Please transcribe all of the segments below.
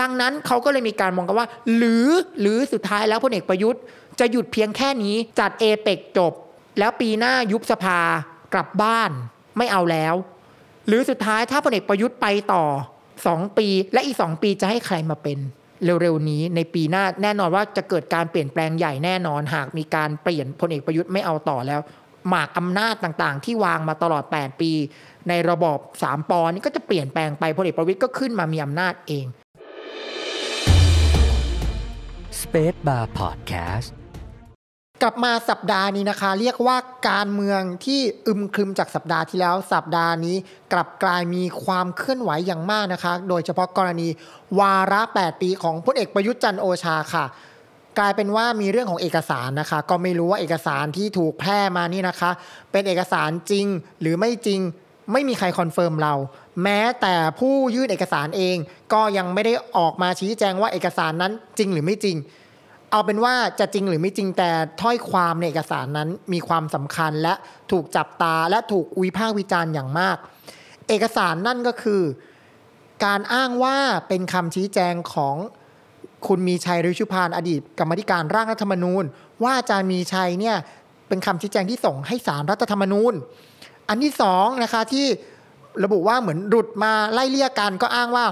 ดังนั้นเขาก็เลยมีการมองกันว่า หรือหรือสุดท้ายแล้วพลเอกประยุทธ์จะหยุดเพียงแค่นี้จัดเอเปกจบ แล้วปีหน้ายุบสภากลับบ้านไม่เอาแล้ว หรือสุดท้ายถ้าพลเอกประยุทธ์ไปต่อ 2 ปีและอีก 2 ปีจะให้ใครมาเป็น เร็วๆนี้ในปีหน้าแน่นอนว่าจะเกิดการเปลี่ยนแปลงใหญ่แน่นอน หากมีการเปลี่ยนพลเอกประยุทธ์ไม่เอาต่อแล้วหมากอำนาจต่างๆ ที่วางมาตลอด 8 ปี ในระบอบ3ปอนี้ก็จะเปลี่ยนแปลงไปพลเอกประวิทย์ก็ขึ้นมามีอำนาจเอง Space Bar Podcast กลับมาสัปดาห์นี้นะคะ เรียกว่าการเมืองที่อึมครึมจากสัปดาห์ที่แล้วสัปดาห์นี้ กลับกลายมีความเคลื่อนไหวอย่างมากนะคะ โดยเฉพาะกรณี วาระ 8 ปีของพลเอกประยุทธ์จันโอชาค่ะ กลายเป็นว่ามีเรื่องของเอกสารนะคะ ก็ไม่รู้ว่าเอกสารที่ถูกแพร่มานี่นะคะ เป็นเอกสารจริงหรือไม่จริงไม่มีใครคอนเฟิร์มเรา แม้แต่ผู้ยื่นเอกสารเอง ก็ยังไม่ได้ออกมาชี้แจงว่าเอกสารนั้นจริงหรือไม่จริง เอาเป็นว่าจะจริงหรือไม่จริงแต่ถ้อยความในเอกสารนั้นมีความสำคัญและถูกจับตาและถูกวิพากษ์วิจารณ์อย่างมาก เอกสารนั่นก็คือ การอ้างว่าเป็นคำชี้แจงของคุณมีชัยริชุพานอดีต กรรมธิการร่างรัฐธรรมนูญ ว่าอาจารย์มีชัยเนี่ยเป็นคำชี้แจงที่ส่งให้สารรัฐธรรมนูญอันที่สองนะคะที่ระบุว่าเหมือนหลุดมาไล่เลี่ยกันก็อ้างว่า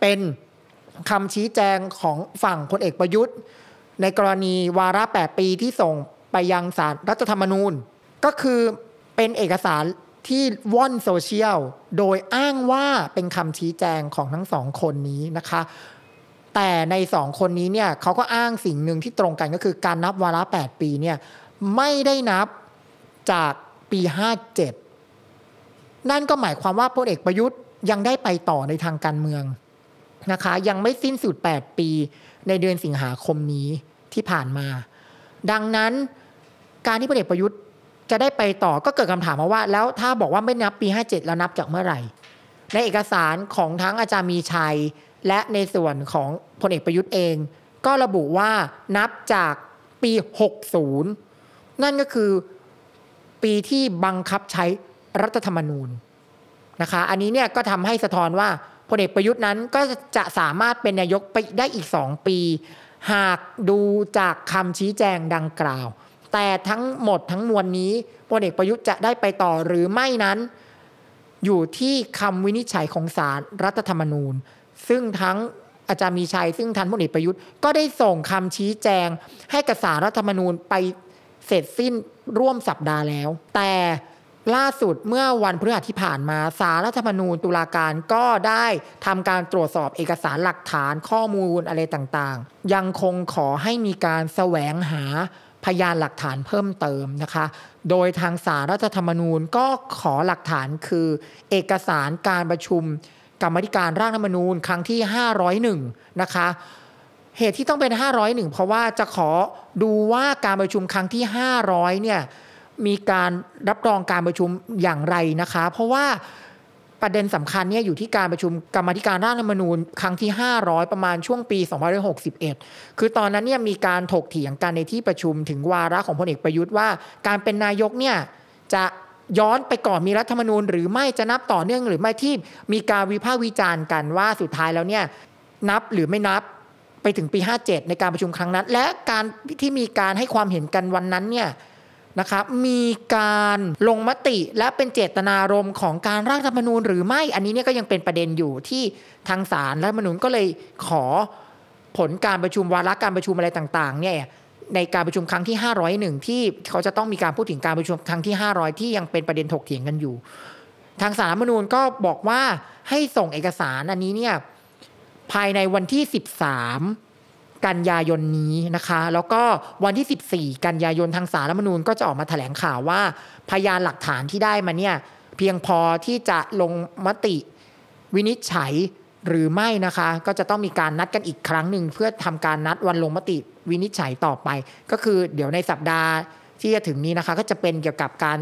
เป็นคำชี้แจงของฝั่งพลเอกประยุทธ์ ในกรณีวาระ 8 ปีที่ส่งไปยังสารรัฐธรรมนูญ ก็คือเป็นเอกสารที่ว่อนโซเชียลโดยอ้างว่าเป็นคำชี้แจงของทั้งสองคนนี้นะคะ แต่ในสองคนนี้เนี่ยเขาก็อ้างสิ่งหนึ่งที่ตรงกันก็คือการนับวาระ 8 ปีเนี่ยไม่ได้นับจากปี57นั่นก็หมายความว่าพลเอกประยุทธ์ยังได้ไปต่อในทางการเมือง นะคะ ยังไม่สิ้นสุด8ปีในเดือนสิงหาคมนี้ที่ผ่านมา ดังนั้นการที่พลเอกประยุทธ์จะได้ไปต่อก็เกิดคำถามมาว่าแล้วถ้าบอกว่าไม่นับปี 57แล้วนับจากเมื่อไหร่ ในเอกสารของทั้งอาจารย์มีชัย และในส่วนของพลเอกประยุทธ์เอง ก็ระบุว่านับจากปี 60 นั่นก็คือ ปีที่บังคับใช้รัฐธรรมนูญนะคะ อันนี้เนี่ยก็ทำให้สะท้อนว่าพลเอกประยุทธ์นั้นก็จะสามารถเป็นนายกไปได้อีก 2 ปี หากดูจากคำชี้แจงดังกล่าว แต่ทั้งหมดทั้งมวลนี้พลเอกประยุทธ์จะได้ไปต่อหรือไม่นั้น อยู่ที่คำวินิจฉัยของศาลรรัฐธรรมนูญ ซึ่งทั้งอาจารย์มีชัยซึ่งท่านพลเอกประยุทธ์ก็ได้ส่งคำชี้แจง ให้กับสารรัฐธรรมนูญไปเสร็จสิ้นร่วมสัปดาห์แล้ว แต่ล่าสุดเมื่อวันพฤหัสที่ผ่านมาสารรัฐธรรมนูญตุลาการก็ได้ทำการตรวจสอบเอกสารหลักฐานข้อมูลอะไรต่างๆ ยังคงขอให้มีการแสวงหาพยานหลักฐานเพิ่มเติมนะคะ โดยทางสารรัฐธรรมนูญก็ขอหลักฐานคือเอกสารการประชุม กรรมธิการร่างรัฐธรรมนูญครั้งที่ 501 นะคะเหตุที่ต้องเป็น 501 เพราะว่าจะขอดูว่าการประชุมครั้งที่ 500 เนี่ยมีการรับรองการประชุมอย่างไรนะคะ เพราะว่าประเด็นสำคัญเนี่ยอยู่ที่การประชุมกรรมธิการร่างรัฐมนูญ ครั้งที่500 ประมาณช่วงปี2561 คือตอนนั้นเนี่ยมีการถกเถียงกันในที่ประชุมถึงวาระของพลเอกประยุทธ์ว่า การเป็นนายกเนี่ยจะย้อนไปก่อนมีรัฐธรรมนูญ หรือไม่จะนับต่อเนื่อง หรือไม่ที่มีการวิพากษ์วิจารณ์กันว่าสุดท้ายแล้วเนี่ยนับหรือไม่นับไปถึงปี 57 ในการประชุมครั้งนั้น และการที่มีการให้ความเห็นกันวันนั้นเนี่ยนะครับ มีการลงมติและเป็นเจตนารมณ์ของการร่างธรรมนูญหรือไม่ อันนี้เนี่ยก็ยังเป็นประเด็นอยู่ที่ทางศาลรัฐมนูญก็เลยขอผลการประชุมวาระการประชุมอะไรต่างๆเนี่ยในการประชุมครั้งที่ 501 ที่เขาจะต้องมีการพูดถึงการประชุมครั้งที่ 500 ที่ยังเป็นประเด็นถกเถียงกันอยู่ ทางสารรัฐมนูญก็บอกว่าให้ส่งเอกสารอันนี้เนี่ยภายในวันที่ 13กันยายนนี้นะคะ แล้วก็วันที่ 14 กันยายนทางสารรัฐมนูญ ก็จะออกมาแถลงข่าวว่า พยานหลักฐานที่ได้มาเนี่ยเพียงพอที่จะลงมติวินิจฉัยหรือไม่นะคะก็จะต้องมีการนัดกันอีกครั้งหนึ่ง เพื่อทำการนัดวันลงมติวินิจฉัยต่อไป ก็คือเดี๋ยวในสัปดาห์ที่จะถึงนี้นะคะ ก็จะเป็นเกี่ยวกับการ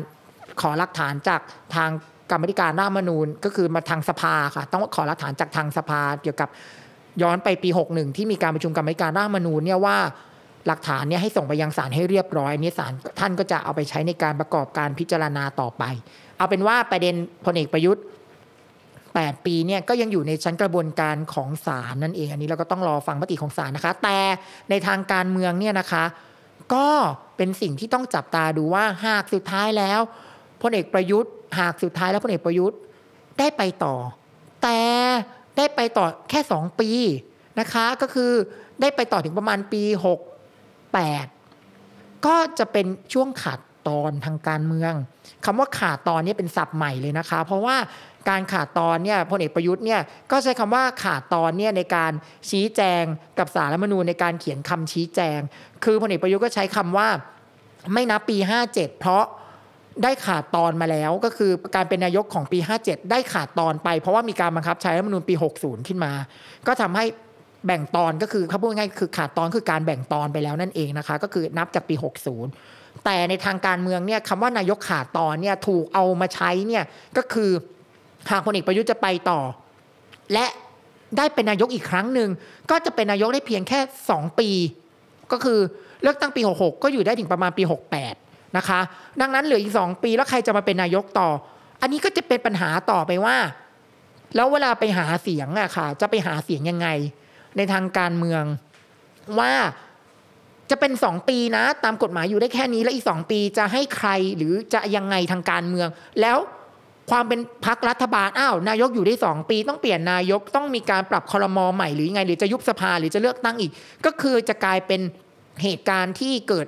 ขอหลักฐานจากทางกรรมธิการร่างมนูญก็คือมาทางสภาค่ะ ต้องขอหลักฐานจากทางสภาเกี่ยวกับย้อนไปปี 61 ที่มีการประชุมกรรมการร่างมนูญเนี่ยว่าหลักฐานเนี่ยให้ส่งไปยังศาลให้เรียบร้อยนี่ศาลท่านก็จะเอาไปใช้ในการประกอบการพิจารณาต่อไป เอาเป็นว่าประเด็นพลเอกประยุทธ์8ปีเนี่ยก็ยังอยู่ในชั้นกระบวนการของศาลนั่นเอง อันนี้เราก็ต้องรอฟังมติของศาลนะคะ แต่ในทางการเมืองเนี่ยนะคะ ก็เป็นสิ่งที่ต้องจับตาดูว่าหากสุดท้ายแล้วพลเอกประยุทธ์หากสุดท้ายแล้วพลเอกประยุทธ์ได้ไปต่อ แต่ได้ไปต่อแค่2ปีนะคะก็คือได้ไปต่อถึงประมาณปี 68 ก็จะเป็นช่วงขาดตอนทางการเมืองคำว่าขาดตอนนี้เป็นศัพท์ใหม่เลยนะคะ เพราะว่าการขาดตอนเนี่ยพลเอกประยุทธ์เนี่ยก็ใช้คำว่าขาดตอนเนี่ยในการชี้แจงกับสารรัฐมนูญในการเขียนคำชี้แจง คือพลเอกประยุทธ์ก็ใช้คำว่าไม่นับปี57 เพราะได้ขาดตอนมาแล้วก็คือการเป็นนายกของปี 57 ได้ขาดตอนไป เพราะว่ามีการบังคับใช้รัฐมนูญปี 60 ขึ้นมา ก็ทำให้แบ่งตอนก็คือเขาพูดง่ายคือขาดตอนคือการแบ่งตอนไปแล้วนั่นเองนะคะก็คือนับจากปี 60 แต่ในทางการเมืองเนี่ยคำว่านายกขาดตอนเนี่ยถูกเอามาใช้เนี่ยก็คือหากพลเอกประยุทธ์จะไปต่อ และได้เป็นนายกอีกครั้งหนึ่ง ก็จะเป็นนายกได้เพียงแค่ 2 ปี ก็คือเลือกตั้งปี66ก็อยู่ได้ถึงประมาณปี 68นะคะดังนั้นเหลืออีกสองปีแล้วใครจะมาเป็นนายกต่อ อันนี้ก็จะเป็นปัญหาต่อไปว่า แล้วเวลาไปหาเสียงอะค่ะ จะไปหาเสียงยังไง ในทางการเมืองว่าจะเป็นสองปีนะ ตามกฎหมายอยู่ได้แค่นี้แล้วอีกสองปีจะให้ใครหรือจะยังไงทางการเมือง แล้วความเป็นพักรัฐบาลอ้าวนายกอยู่ได้สองปีต้องเปลี่ยนนายกต้องมีการปรับคอรมอใหม่หรือยังไง หรือจะยุบสภาหรือจะเลือกตั้งอีก ก็คือจะกลายเป็นเหตุการณ์ที่เกิด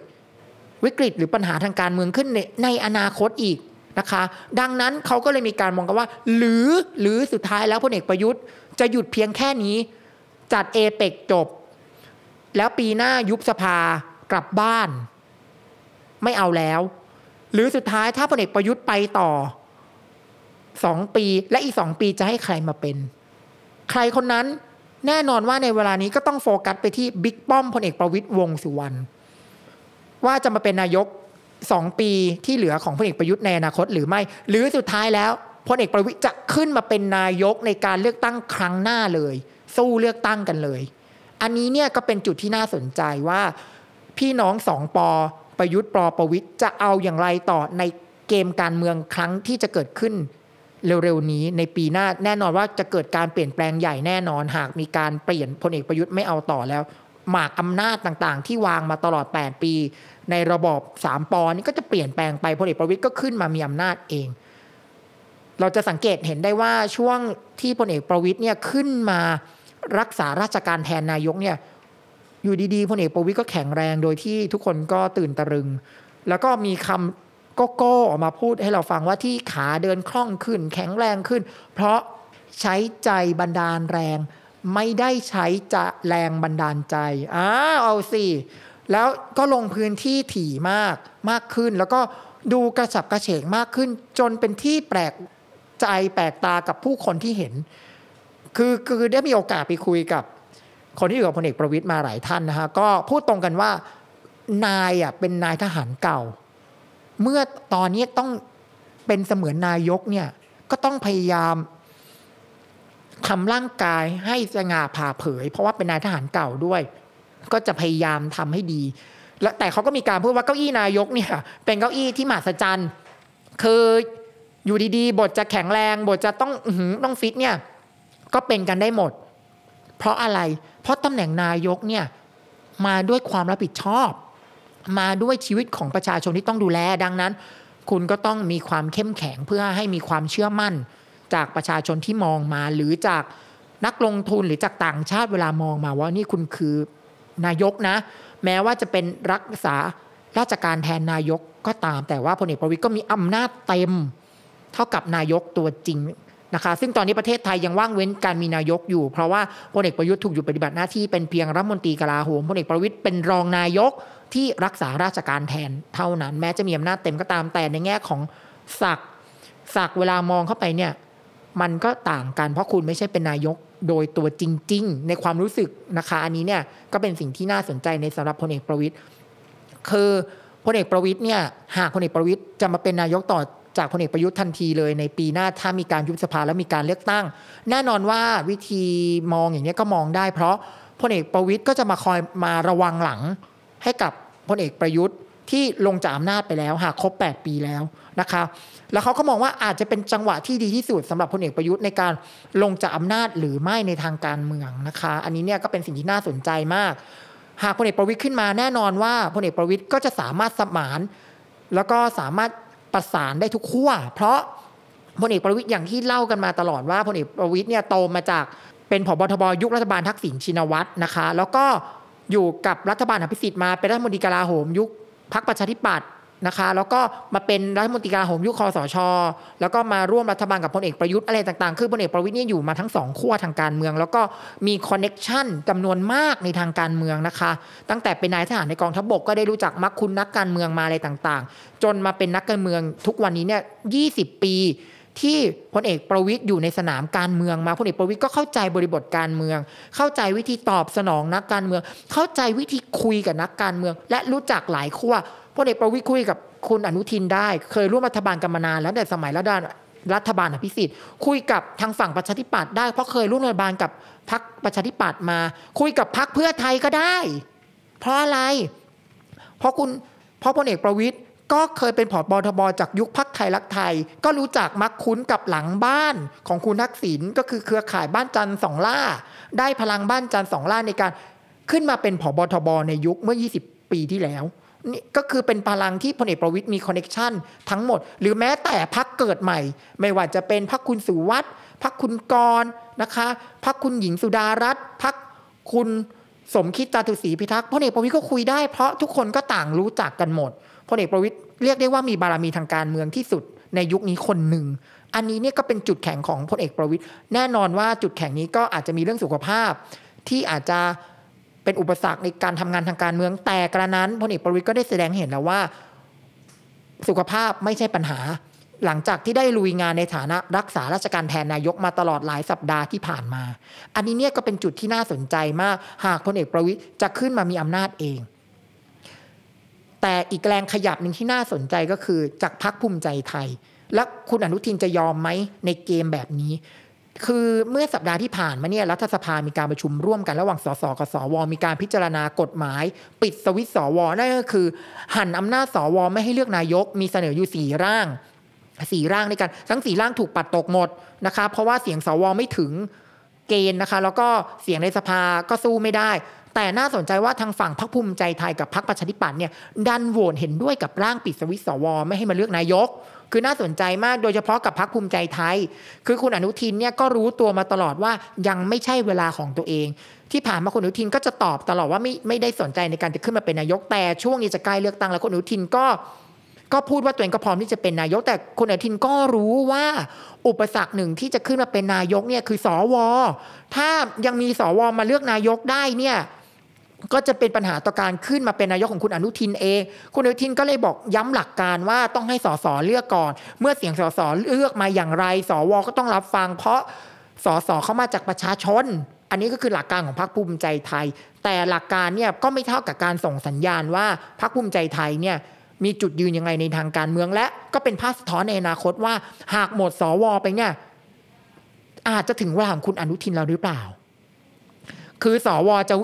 วิกฤตหรือปัญหาทางการเมืองขึ้นในในอนาคตอีกนะคะ ดังนั้นเขาก็เลยมีการมองกันว่า หรือหรือสุดท้ายแล้วพลเอกประยุทธ์จะหยุดเพียงแค่นี้ จัดเอเปกจบ แล้วปีหน้ายุบสภากลับบ้าน ไม่เอาแล้ว หรือสุดท้ายถ้าพลเอกประยุทธ์ไปต่อ สองปีและอีกสองปีจะให้ใครมาเป็น ใครคนนั้นแน่นอนว่าในเวลานี้ก็ต้องโฟกัสไปที่บิ๊กป้อมพลเอกประวิตยวงสุวรรณว่าจะมาเป็นนายก2ปีที่เหลือของพลเอกประยุทธ์ในอนาคตหรือไม่ หรือสุดท้ายแล้วพลเอกประวิทย์จะขึ้นมาเป็นนายกในการเลือกตั้งครั้งหน้าเลย สู้เลือกตั้งกันเลย อันนี้เนี่ยก็เป็นจุดที่น่าสนใจว่า พี่น้องสองปอประยุทธ์ปอประวิทย์จะเอาอย่างไรต่อในเกมการเมืองครั้งที่จะเกิดขึ้นเร็วๆนี้ในปีหน้าแน่นอนว่าจะเกิดการเปลี่ยนแปลงใหญ่แน่นอน หากมีการเปลี่ยนพลเอกประยุทธ์ไม่เอาต่อแล้วหมากอำนาจต่างๆที่วางมาตลอด 8 ปี ในระบอบ3ปอนี่ก็จะเปลี่ยนแปลงไปพลเอกประวิตยก็ขึ้นมามีอำนาจเอง เราจะสังเกตเห็นได้ว่าช่วงที่พลเอกประวิตยเนี่ยขึ้นมารักษาราชการแทนนายกเนี่ยอยู่ดีๆพลเอกประวิตยก็แข็งแรงโดยที่ทุกคนก็ตื่นตะลึงแล้วก็มีคำก็โก้ออกมาพูดให้เราฟังว่าที่ขาเดินคล่องขึ้น แข็งแรงขึ้น เพราะใช้ใจบันดาลแรงไม่ได้ใช้จะแรงบันดาลใจอ้าเอาสิ แล้วก็ลงพื้นที่ถี่มากมากขึ้น แล้วก็ดูกระสับกระเฉงมากขึ้น จนเป็นที่แปลกใจแปลกตากับผู้คนที่เห็น คือ คือได้มีโอกาสไปคุยกับ คนที่อยู่กับพลเอกประวิตยมาหลายท่านนะฮะ ก็พูดตรงกันว่า นายอ่ะเป็นนายทหารเก่า เมื่อตอนนี้ต้องเป็นเสมือนนายกเนี่ย ก็ต้องพยายามทำร่างกายให้สง่าผ่าเผย เพราะว่าเป็นนายทหารเก่าด้วย ก็จะพยายามทำให้ดี แล้วแต่เขาก็มีการพูดว่าเก้าอี้นายกเนี่ย เป็นเก้าอี้ที่มหัศจรรย์ คืออยู่ดีๆ บทจะแข็งแรงบทจะต้องต้องฟิตเนี่ยก็เป็นกันได้หมด เพราะอะไรเพราะตำแหน่งนายกเนี่ยมาด้วยความรับผิดชอบ มาด้วยชีวิตของประชาชนที่ต้องดูแลดังนั้น คุณก็ต้องมีความเข้มแข็งเพื่อให้มีความเชื่อมั่นจากประชาชนที่มองมาหรือจากนักลงทุนหรือจากต่างชาติเวลามองมาว่านี่คุณคือนายกนะ แม้ว่าจะเป็นรักษาราชการแทนนายกก็ตาม แต่ว่าพลเอกประวิตยก็มีอำนาจเต็ม เท่ากับนายกตัวจริงนะคะซึ่งตอนนี้ประเทศไทยยังว่างเว้นการมีนายกอยู่เพราะว่าพลเอกประยุทธ์ถูกอยู่ปฏิบัติหน้าที่เป็นเพียงรัฐมนตรีกลาโหมพลเอกประวิตยเป็นรองนายกที่รักษาราชการแทนเท่านั้น แม้จะมีอำนาจเต็มก็ตามแต่ในแง่ของศักศักเวลามองเข้าไปเนี่ยมันก็ต่างกันเพราะคุณไม่ใช่เป็นนายกโดยตัวจริง ๆ ในความรู้สึกนะคะ อันนี้เนี่ยก็เป็นสิ่งที่น่าสนใจในสำหรับพลเอกประวิทย์คือพลเอกประวิทย์เนี่ยหากพลเอกประวิทย์จะมาเป็นนายกต่อจากพลเอกประยุทธ์ทันทีเลยในปีหน้าถ้ามีการยุบสภาและมีการเลือกตั้งแน่นอนว่าวิธีมองอย่างนี้ก็มองได้ เพราะพลเอกประวิทย์ก็จะมาคอยมาระวังหลัง ให้กับพลเอกประยุทธ์ที่ลงจากอำนาจไปแล้ว หากครบ 8 ปีแล้วนะคะ แล้วเขาก็มองว่าอาจจะเป็นจังหวะที่ดีที่สุดสำหรับพลเอกประยุทธ์ในการลงจากอานาจหรือไม่ในทางการเมืองนะคะ อันนี้เนี่ยก็เป็นสิ่งที่น่าสนใจมาก หากพลเอกประวิทย์ขึ้นมาแน่นอนว่าพลเอกประวิทย์ก็จะสามารถสมาน แล้วก็สามารถประสานได้ทุกขั้วเพราะพลเอกประวิทย์อย่างที่เล่ากันมาตลอดว่าพลเอกประวิทย์เนี่ยโตมาจากเป็นผบทบยุครัฐบาลทักษิณชินวัตรนะคะ แล้วก็อยู่กับรัฐบาลอภิสิทธิ์มาเป็นรัฐมนตรีกลาโหมยุคพรรคประชาธิปัตย์นะคะแล้วก็มาเป็นรัฐมนตรีกาโหมยุคคอสช แล้วก็มาร่วมรัฐบาลกับพลเอกประยุทธ์อะไรต่างๆคือพลเอกประวิทย์นี่อยู่มาทั้งสองขั้วทางการเมือง แล้วก็มีคอนเน็กชันจำนวนมากในทางการเมืองนะคะ ตั้งแต่เป็นนายทหารในกองทัพบบกก็ได้รู้จักมักคุณนักการเมืองมาอะไรต่างๆ จนมาเป็นนักการเมืองทุกวันนี้เนี่ยยีปีที่พลเอกประวิทย์อยู่ในสนามการเมืองมาพลเอกประวิทย์ก็เข้าใจบริบทการเมือง เข้าใจวิธีตอบสนองนักการเมือง เข้าใจวิธีคุยกับนักการเมือง และรู้จักหลายขั้วพลเอกประวิทย์คุยกับคุณอนุทินได้เคยร่วมรัฐบาลกันมานานแล้วแต่สมัยรัฐบาลรัฐบาลอภิสิทธิ์ คุยกับทางฝั่งประชาธิปัตย์ได้เพราะเคยร่วมรัฐบาลกับพรรคประชาธิปัตย์มา คุยกับพรรคเพื่อไทยก็ได้ เพราะอะไรเพราะคุณเพราะพลเอกประวิทย์ก็เคยเป็นผอบอทบจากยุคพักไทยรักไทย ก็รู้จักมักคุ้นกับหลังบ้าน ของคุณทักษิณ ก็คือเครือข่ายบ้านจันทร์สองล่า ได้พลังบ้านจันทร์สองล่าในการ ขึ้นมาเป็นผอบอทบในยุคเมื่อ 20 ปีที่แล้วนี่ก็คือเป็นพลังที่พลเอกประวิตยมีคอนเน็ชันทั้งหมด หรือแม้แต่พักเกิดใหม่ ไม่ว่าจะเป็นพักคุณสุวัตพักคุณกรนะคะพักคุณหญิงสุดารัตน์พักคุณสมคิดตาตุศรีพิทักษ์พลเอกประวิตยก็คุยได้เพราะทุกคนก็ต่างรู้จักกันหมดพลเอกประวิตยเรียกได้ว่ามีบารมีทางการเมืองที่สุดในยุคนี้คนหนึ่ง อันนี้เนี่ยก็เป็นจุดแข็งของพลเอกประวิตยแน่นอนว่าจุดแข็งนี้ก็อาจจะมีเรื่องสุขภาพที่อาจจะเป็นอุปสรรคในการทำงานทางการเมือง แต่กระนั้นพลเอกประวิตยก็ได้แสดงเห็นแล้วว่าสุขภาพไม่ใช่ปัญหา หลังจากที่ได้ลุยงานในฐานะรักษาราชการแทนนายกมาตลอดหลายสัปดาห์ที่ผ่านมา อันนี้เนี่ยก็เป็นจุดที่น่าสนใจมากหากพลเอกประวิตยจะขึ้นมามีอำนาจเองแต่อีกแรงขยับหนึ่งที่น่าสนใจก็คือจากพักภูมิใจไทย และคุณอนุทินจะยอมไหมในเกมแบบนี้ คือเมื่อสัปดาห์ที่ผ่านมาเนี่ยรัฐสภา มีการประชุมร่วมกันระหว่างสสกับสวมีการพิจารณากฎหมาย ปิดสวิตสวนั่นก็คือ หันอำนาจสวไม่ให้เลือกนายก มีเสนออยู่สี่ร่างสี่ร่างในการทั้งสี่ร่างถูกปัดตกหมดนะคะ เพราะว่าเสียงสวไม่ถึงเกณฑ์นะคะ แล้วก็เสียงในสภาก็สู้ไม่ได้แต่น่าสนใจว่าทางฝั่งพรรคภูมิใจไทยกับพรรคประชาธิปัตย์เนี่ยดันโหวตเห็นด้วยกับร่างปิดสวิตสวไม่ให้มาเลือกนายก คือน่าสนใจมากโดยเฉพาะกับพรรคภูมิใจไทย คือคุณอนุทินเนี่ยก็รู้ตัวมาตลอดว่ายังไม่ใช่เวลาของตัวเอง ที่ผ่านมาคุณอนุทินก็จะตอบตลอดว่าไม่ไม่ได้สนใจในการจะขึ้นมาเป็นนายกแต่ช่วงนี้จะใกล้เลือกตั้งแล้วคุณอนุทินก็ ก็พูดว่าตัวเองก็พร้อมที่จะเป็นนายก แต่คุณอนุทินก็รู้ว่า อุปสรรคหนึ่งที่จะขึ้นมาเป็นนายกเนี่ยคือสอวอถ้ายังมีสอวอมาเลือกนายกได้เนี่ยก็จะเป็นปัญหาต่อการขึ้นมาเป็นนายกของคุณอนุทินเองคุณอนุทินก็เลยบอกย้ำหลักการว่าต้องให้สสเลือกก่อน เมื่อเสียงสสเลือกมาอย่างไร สวก็ต้องรับฟัง เพราะสสเข้ามาจากประชาชน อันนี้ก็คือหลักการของพรรคภูมิใจไทย แต่หลักการเนี่ยก็ไม่เท่ากับการส่งสัญญาณว่า พรรคภูมิใจไทยเนี่ยมีจุดยืนยังไงในทางการเมือง และก็เป็นภาพสะท้อนในอนาคตว่า หากหมดสวไปเนี่ยอาจจะถึงเวลาของคุณอนุทินเราหรือเปล่าคือสวจะ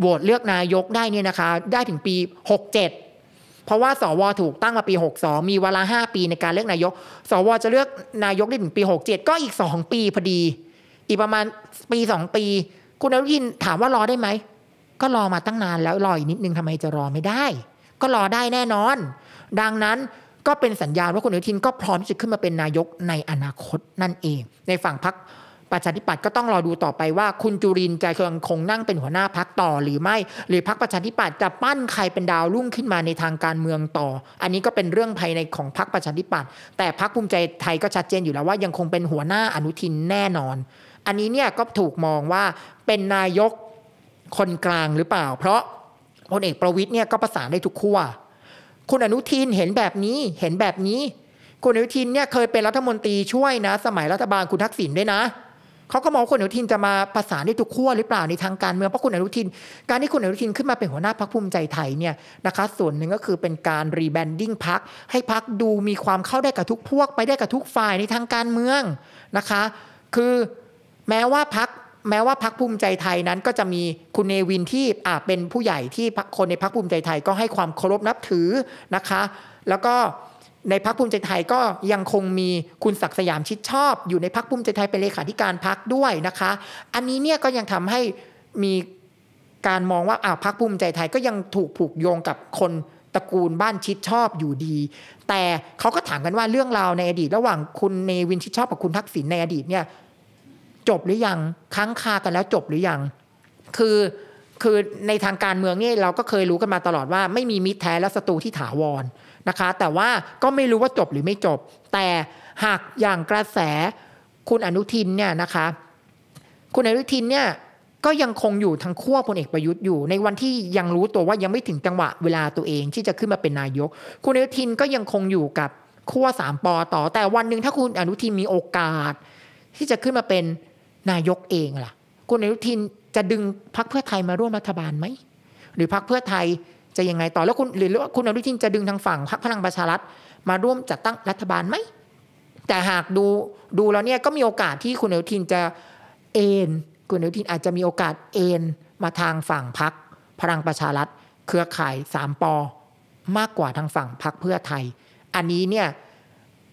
โหวตเลือกนายกได้เนี่ยนะคะ ได้ถึงปี67เพราะว่าสวถูกตั้งมาปี62มีเวลา5ปีในการเลือกนายก สวจะเลือกนายกได้ถึงปี67 ก็อีก 2 ปีพอดี อีกประมาณปี 2 ปี คุณอนุทินถามว่ารอได้ไหมก็รอมาตั้งนานแล้วรออีกนิดนึงทำไมจะรอไม่ได้ ก็รอได้แน่นอน ดังนั้นก็เป็นสัญญาณว่าคุณอนุทินก็พร้อมที่จะขึ้นมาเป็นนายกในอนาคตนั่นเอง ในฝั่งพรรคประชาธิปัตย์ก็ต้องรอดูต่อไปว่า คุณจุรินจะยังคงนั่งเป็นหัวหน้าพักต่อหรือไม่ หรือพักประชาธิปัตย์จะปั้นใครเป็นดาวรุ่งขึ้นมาในทางการเมืองต่อ อันนี้ก็เป็นเรื่องภายในของพักประชาธิปัตย์แต่พักภูมิใจไทยก็ชัดเจนอยู่แล้วว่ายังคงเป็นหัวหน้าอนุทินแน่นอน อันนี้เนี่ยก็ถูกมองว่าเป็นนายกคนกลางหรือเปล่า เพราะพลเอกประวิทย์เนี่ยก็ประสานได้ทุกขั้วคุณอนุทินเห็นแบบนี้เห็นแบบนี้คุณอนุทินเนี่ยเคยเป็นรัฐมนตรีช่วยนะ สมัยรัฐบาลคุณทักษิณด้วยนะเขาก็มองคุณอนุทินจะมาประสานได้ทุกขั้วหรือเปล่าในทางการเมืองเพราะคุณอนุทิน การที่คุณอนุทินขึ้นมาเป็นหัวหน้าพักภูมิใจไทยเนี่ยนะคะส่วนหนึ่งก็คือเป็นการรีแบรนดิ้งพักให้พักดูมีความเข้าได้กับทุกพวก ไปได้กับทุกฝ่ายในทางการเมืองนะคะ คือแม้ว่าพักแม้ว่าพักภูมิใจไทยนั้น ก็จะมีคุณเนวินที่อาเป็นผู้ใหญ่ที่คนในพักภูมิใจไทยก็ให้ความเคารพนับถือนะคะ แล้วก็ในพักภูมิใจไทยก็ยังคงมีคุณศักสยามชิดชอบ อยู่ในพักภูมิใจไทย เป็นเลขาธิการพักด้วยนะคะ อันนี้เนี่ยก็ยังทำให้มีการมองว่าอ่าพักภูมิใจไทยก็ยังถูกผูกโยงกับคนตระกูลบ้านชิดชอบอยู่ดี แต่เขาก็ถามกันว่าเรื่องราวในอดีตระหว่างคุณเนวินชิดชอบกับคุณทักษิณในอดีตเนี่ยจบหรือยังค้างคากันแล้วจบหรือยังคือคือในทางการเมืองนี่เราก็เคยรู้กันมาตลอดว่าไม่มีมิตรแท้และศัตรูที่ถาวรนะคะ แต่ว่าก็ไม่รู้ว่าจบหรือไม่จบ แต่หากอย่างกระแสคุณอนุทินเนี่ยนะคะ คุณอนุทินเนี่ยก็ยังคงอยู่ทางขั้วพลเอกประยุทธ์อยู่ ในวันที่ยังรู้ตัวว่ายังไม่ถึงจังหวะเวลาตัวเองที่จะขึ้นมาเป็นนายก คุณอนุทินก็ยังคงอยู่กับขั้วสามปอต่อแต่วันหนึ่งถ้าคุณอนุทินมีโอกาส ที่จะขึ้นมาเป็นนายกเองล่ะ คุณอนุทินจะดึงพักเพื่อไทยมาร่วมรัฐบาลไหมหรือพักเพื่อไทยจะยังไงต่อแล้วคุณหรือว่าคุณอนุทินจะดึงทางฝั่งพรรคพลังประชารัฐมาร่วมจัดตั้งรัฐบาลไหมแต่หากดูดูแล้วเนี่ยก็มีโอกาสที่คุณอนุทินจะเอ็นคุณอนุทินอาจจะมีโอกาสเอ็นมาทางฝั่งพรรคพลังประชารัฐเครือข่ายสามปอมากกว่าทางฝั่งพรรคเพื่อไทย อันนี้เนี่ย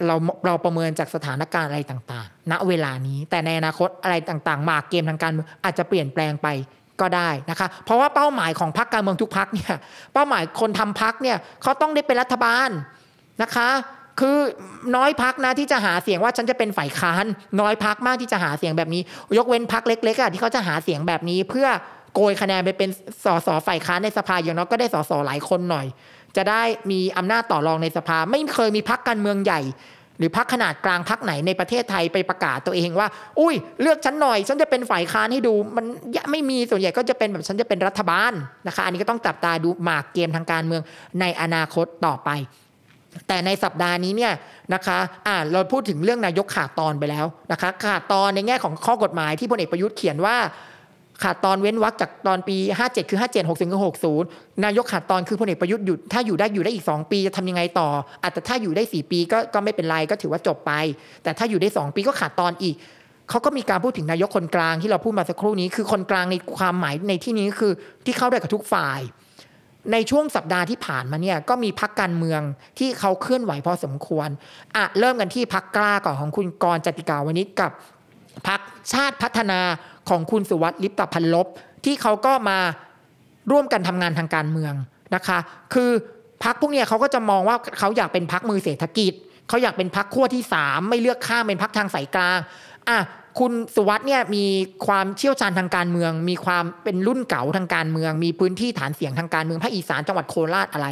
เราเราประเมินจากสถานการณ์อะไรต่าง ๆ ณเวลานี้ แต่ในอนาคตอะไรต่างๆ มากเกมทางการอาจจะเปลี่ยนแปลงไปก็ได้นะคะ เพราะว่าเป้าหมายของพรรคการเมืองทุกพรรคเนี่ย เป้าหมายคนทำพรรคเนี่ยเขาต้องได้เป็นรัฐบาลนะคะ คือน้อยพักนะที่จะหาเสียงว่าฉันจะเป็นฝ่ายค้าน น้อยพักมากที่จะหาเสียงแบบนี้ ยกเว้นพักเล็กๆอ่ะที่เขาจะหาเสียงแบบนี้ เพื่อโกยคะแนนไปเป็นสสฝ่ายค้านในสภาอย่างน้อยก็ได้สสหลายคนหน่อย จะได้มีอำนาจต่อรองในสภา ไม่เคยมีพักการเมืองใหญ่หรือพักขนาดกลางพักไหนในประเทศไทยไปประกาศตัวเองว่า อุ้ย เลือกฉันหน่อยฉันจะเป็นฝ่ายค้านให้ดู มัน ไม่มีส่วนใหญ่ก็จะเป็นแบบฉันจะเป็นรัฐบาลนะคะ อันนี้ก็ต้องจับตาดูหมากเกมทางการเมืองในอนาคตต่อไป แต่ในสัปดาห์นี้เนี่ยนะคะ อ่าเราพูดถึงเรื่องนายกขาดตอนไปแล้วนะคะ ขาดตอนในแง่ของข้อกฎหมายที่พลเอกประยุทธ์เขียนว่าขาดตอนเว้นวรรคจากตอนปี57คือ57 60ถึง60 นายกขาดตอนคือพลเอกประยุทธ์หยุดถ้าอยู่ได้อยู่ได้อีก 2 ปีจะทำยังไงต่ออาจจะถ้าอยู่ได้ 4 ปีก็ก็ไม่เป็นไรก็ถือว่าจบไป แต่ถ้าอยู่ได้2ปีก็ขาดตอนอีกเขาก็มีการพูดถึงนายกคนกลางที่เราพูดมาสักครู่นี้ คือคนกลางในความหมายในที่นี้คือที่เข้าได้กับทุกฝ่าย ในช่วงสัปดาห์ที่ผ่านมาเนี่ยก็มีพักการเมืองที่เขาเคลื่อนไหวพอสมควรอ่ะเริ่มกันที่พักกล้าก่อนของคุณกรจติกาวันนี้กับพักชาติพัฒนาของคุณสุวัสดิ์ลิปตพันลบที่เขาก็มาร่วมกันทำงานทางการเมืองนะคะ คือพักพวกเนี้ยเขาก็จะมองว่าเขาอยากเป็นพักมือเศรษฐกิจเขาอยากเป็นพักขั้วที่สามไม่เลือกข้ามเป็นพักทางสายกลางอ่ะคุณสุวัสด์เนี่ยมีความเชี่ยวชาญทางการเมือง มีความเป็นรุ่นเก่าทางการเมือง มีพื้นที่ฐานเสียงทางการเมืองภาคอีสานจังหวัดโคราชอะไร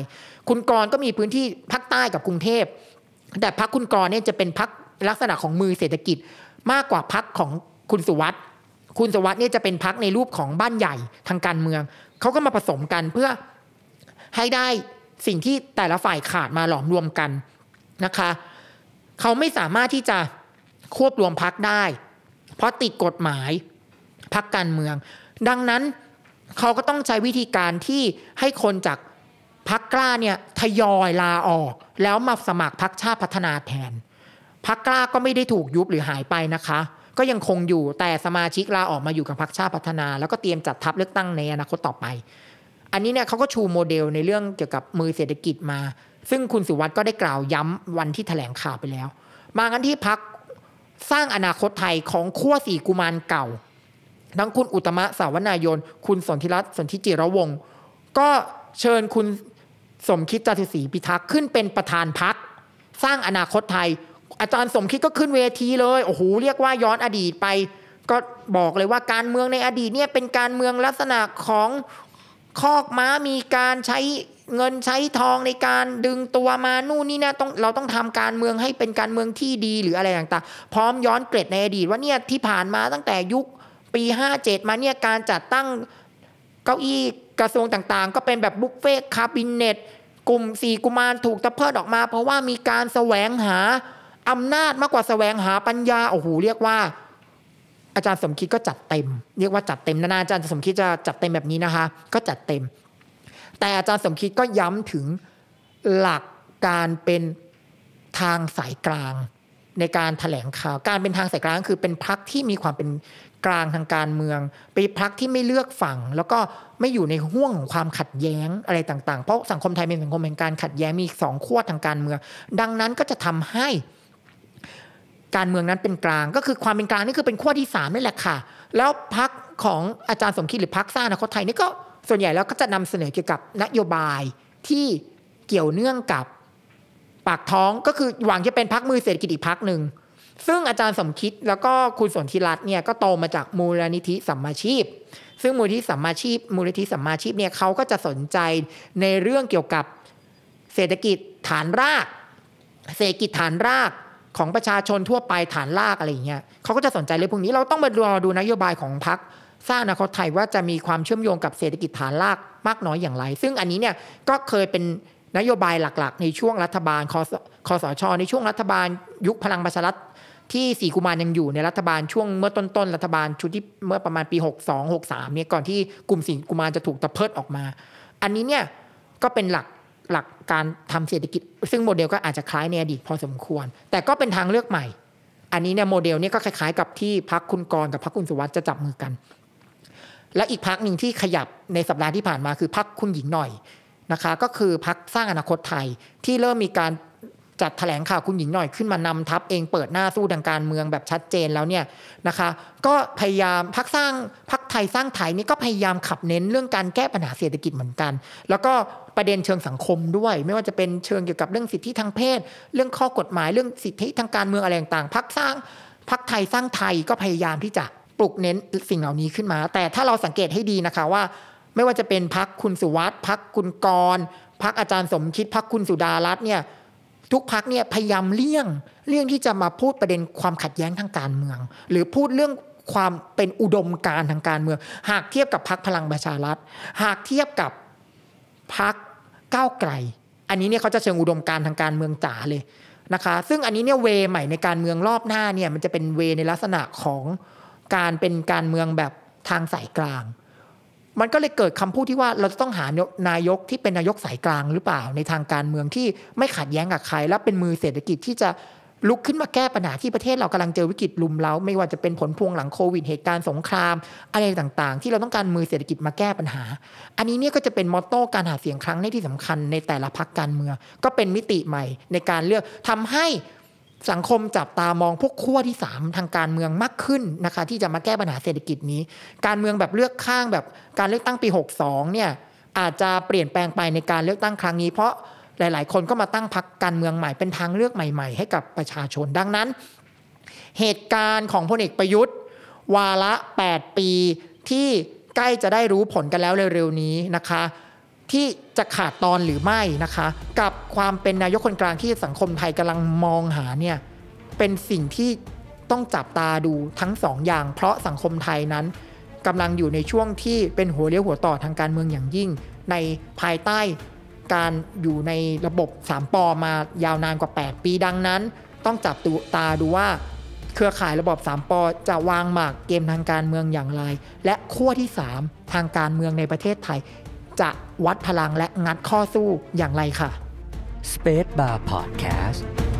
คุณกรก็มีพื้นที่ภาคใต้กับกรุงเทพแต่พักคุณกรเนี่ยจะเป็นพักลักษณะของมือเศรษฐกิจมากกว่าพักของคุณสุวัสด์คุณสวัสดิ์เนี่ยจะเป็นพักในรูปของบ้านใหญ่ทางการเมือง เขาก็มาผสมกันเพื่อให้ได้สิ่งที่แต่ละฝ่ายขาดมาหลอมรวมกันนะคะ เขาไม่สามารถที่จะควบรวมพักได้ เพราะติดกฎหมายพักการเมือง ดังนั้นเขาก็ต้องใช้วิธีการที่ให้คนจากพักกล้าเนี่ยทยอยลาออก แล้วมาสมัครพักชาติพัฒนาแทนพักกล้าก็ไม่ได้ถูกยุบหรือหายไปนะคะก็ยังคงอยู่แต่สมาชิกลาออกมาอยู่กับพรรคชาติพัฒนา แล้วก็เตรียมจัดทัพเลือกตั้งในอนาคตต่อไป อันนี้เนี่ยเขาก็ชูโมเดลในเรื่องเกี่ยวกับมือเศรษฐกิจมา ซึ่งคุณสุวัสด์ก็ได้กล่าวย้ำวันที่ถแถลงข่าวไปแล้ว มางั้นที่พักสร้างอนาคตไทยของขั้วสี่กุมารเก่าทั้งคุณอุตมะสาวนายน คุณสนธิรัตน์สนธิจิรวงศ์ก็เชิญคุณสมคิดจตุศรีพิทักษ์ขึ้นเป็นประธานพักสร้างอนาคตไทยอาจารย์สมคิดก็ขึ้นเวทีเลย โอ้โห เรียกว่าย้อนอดีตไป ก็บอกเลยว่าการเมืองในอดีตเนี่ยเป็นการเมืองลักษณะของคอกม้า มีการใช้เงินใช้ทองในการดึงตัวมานู่นนี่นะต้องเราต้องทำการเมืองให้เป็นการเมืองที่ดีหรืออะไรต่างๆ พร้อมย้อนเกร็ดในอดีตว่าเนี่ยที่ผ่านมาตั้งแต่ยุคปี57มาเนี่ยการจัดตั้งเก้าอี้กระทรวงต่างๆ ก็เป็นแบบบุฟเฟ่คาบินเนตกลุ่มสี่กุมารถูกตะเพิดออกมา เพราะว่ามีการแสวงหาอำนาจมากกว่าสแสวงหาปัญญาโอ้โหเรียกว่า อาจารย์สมคิดก็จัดเต็ม เรียกว่าจัดเต็มนะอาจารย์สมคิดจะจัดเต็มแบบนี้นะคะ ก็จัดเต็ม แต่อาจารย์สมคิดก็ย้ำถึงหลักการเป็นทางสายกลาง ในการถแถลงข่าวการเป็นทางสายกลาง คือเป็นพักที่มีความเป็นกลางทางการเมืองไปพักที่ไม่เลือกฝั่ง แล้วก็ไม่อยู่ในห่วงของความขัดแย้งอะไรต่างๆ เพราะสังคมไทยเป็นสังคมแห่งการขัดแย้งมีสองขั้วทางการเมือง ดังนั้นก็จะทำให้การเมืองนั้นเป็นกลางก็คือความเป็นกลางนี่คือเป็นขั้วที่3นี่แหละค่ะ แล้วพักของอาจารย์สมคิดหรือพักสร้างนาคตไทยนี่ก็ส่วนใหญ่แล้วก็จะนำเสนอเกี่ยวกับนโยบายที่เกี่ยวเนื่องกับปากท้องก็คือหวังจะเป็นพักมือเศรษฐกิจอีกพักหนึ่งซึ่งอาจารย์สมคิดแล้วก็คุณสนธิรัตน์เนี่ยก็โตมาจากมูลนิธิสัมมาชีพ ซึ่งมูลนิธิสัมมาชีพ มูลนิธิสัมมาชีพเนี่ยเขาก็จะสนใจในเรื่องเกี่ยวกับเศรษฐกิจฐานราก เศรษฐกิจฐานรากของประชาชนทั่วไปฐานลากอะไรเงี้ยเขาก็จะสนใจเรื่องพวกนี้เราต้องมารอดูนโยบายของพรรคสร้างอนาคตไทยว่าจะมีความเชื่อมโยงกับเศรษฐกิจฐานลากมากน้อยอย่างไร ซึ่งอันนี้เนี่ยก็เคยเป็นนโยบายหลักๆ ในช่วงรัฐบาลคอสชในช่วงรัฐบาลยุคพลังประชารัฐ ที่สีกุมารยังอยู่ในรัฐบาลช่วงเมื่อต้นๆรัฐบาลชุดที่เมื่อประมาณปี 62 63เนี่ยก่อนที่กลุ่มสีกุมารจะถูกตะเพิดออกมา อันนี้เนี่ยก็เป็นหลักหลักการทำเศรษฐกิจ ซึ่งโมเดลก็อาจจะคล้ายในอดีตพอสมควร แต่ก็เป็นทางเลือกใหม่ อันนี้เนี่ยโมเดลนี่ก็คล้ายๆ กับที่พักคุณกรกับพักคุณสุวัสด์จะจับมือกัน และอีกพักหนึ่งที่ขยับในสัปดาห์ที่ผ่านมา คือพักคุณหญิงหน่อยนะคะก็คือพักสร้างอนาคตไทยที่เริ่มมีการจัดถแถลงข่าวคุณหญิงหน่อยขึ้นมานำทัพเองเปิดหน้าสู้ทางการเมืองแบบชัดเจนแล้วเนี่ยนะคะ ก็พยายามพักสร้างพักไทยสร้างไทยนี่ก็พยายามขับเน้นเรื่องการแก้ปัญหาเศรษฐกิจเหมือนกัน แล้วก็ประเด็นเชิงสังคมด้วย ไม่ว่าจะเป็นเชิงเกี่ยวกับเรื่องสิทธิทางเพศ เรื่องข้อกฎหมายเรื่องสิทธิทางการเมือง อะไรต่างพักสร้างพักไทยสร้างไทยก็พยายามที่จะปลุกเน้นสิ่งเหล่านี้ขึ้นมา แต่ถ้าเราสังเกตให้ดีนะคะว่า ไม่ว่าจะเป็นพักคุณสุวัสด์พักคุณกรพักอาจารย์สมคิดพักคุณสุดารัตน์เนี่ยทุกพักเนี่ยพยายามเลี่ยงเลี่ยงที่จะมาพูดประเด็นความขัดแย้งทางการเมือง หรือพูดเรื่องความเป็นอุดมการทางการเมือง หากเทียบกับพักพลังประชารัฐ หากเทียบกับพักก้าวไกล อันนี้เนี่ยเขาจะเชิงอุดมการทางการเมืองจ๋าเลยนะคะซึ่งอันนี้เนี่ยเวใหม่ในการเมืองรอบหน้าเนี่ยมันจะเป็นเวในลักษณะของการเป็นการเมืองแบบทางสายกลางมันก็เลยเกิดคำพูดที่ว่าเราจะต้องหานายกที่เป็นนายกสายกลางหรือเปล่า ในทางการเมืองที่ไม่ขัดแย้งกับใครและเป็นมือเศรษฐกิจที่จะลุกขึ้นมาแก้ปัญหาที่ประเทศ เรากำลังเจอวิกฤตลุมเล้าไม่ว่าจะเป็นผลพวงหลังโควิดเหตุการณ์สงคราม อะไรต่างๆ ที่เราต้องการมือเศรษฐกิจมาแก้ปัญหา อันนี้เนี่ยก็จะเป็นมอตโต้การหาเสียงครั้งนี้ที่สำคัญในแต่ละพักการเมืองก็เป็นมิติใหม่ในการเลือกทำให้สังคมจับตามองพวกขั้วที่ 3 ทางการเมืองมากขึ้นนะคะ ที่จะมาแก้ปัญหาเศรษฐกิจนี้ การเมืองแบบเลือกข้างแบบการเลือกตั้งปี 62เนี่ยอาจจะเปลี่ยนแปลงไปในการเลือกตั้งครั้งนี้เพราะหลายๆ คนก็มาตั้งพรรคการเมืองใหม่เป็นทางเลือกใหม่ๆ ให้กับประชาชนดังนั้น เหตุการณ์ของพลเอกประยุทธ์ วาระ 8 ปีที่ใกล้จะได้รู้ผลกันแล้วเร็วๆนี้นะคะที่จะขาดตอนหรือไม่นะคะกับความเป็นนายกคนกลางที่สังคมไทยกำลังมองหาเนี่ยเป็นสิ่งที่ต้องจับตาดูทั้งสองอย่างเพราะสังคมไทยนั้นกำลังอยู่ในช่วงที่เป็นหัวเลี้ยวหัวต่อทางการเมืองอย่างยิ่ง ในภายใต้การอยู่ในระบบ 3ปอมายาวนานกว่า 8 ปีดังนั้น ต้องจับตตาดูว่า เครือข่ายระบบ 3ปอจะวางหมากเกมทางการเมืองอย่างไร และขั้วที่ 3 ทางการเมืองในประเทศไทยจะวัดพลังและงัดข้อสู้อย่างไรค่ะ Space Bar Podcast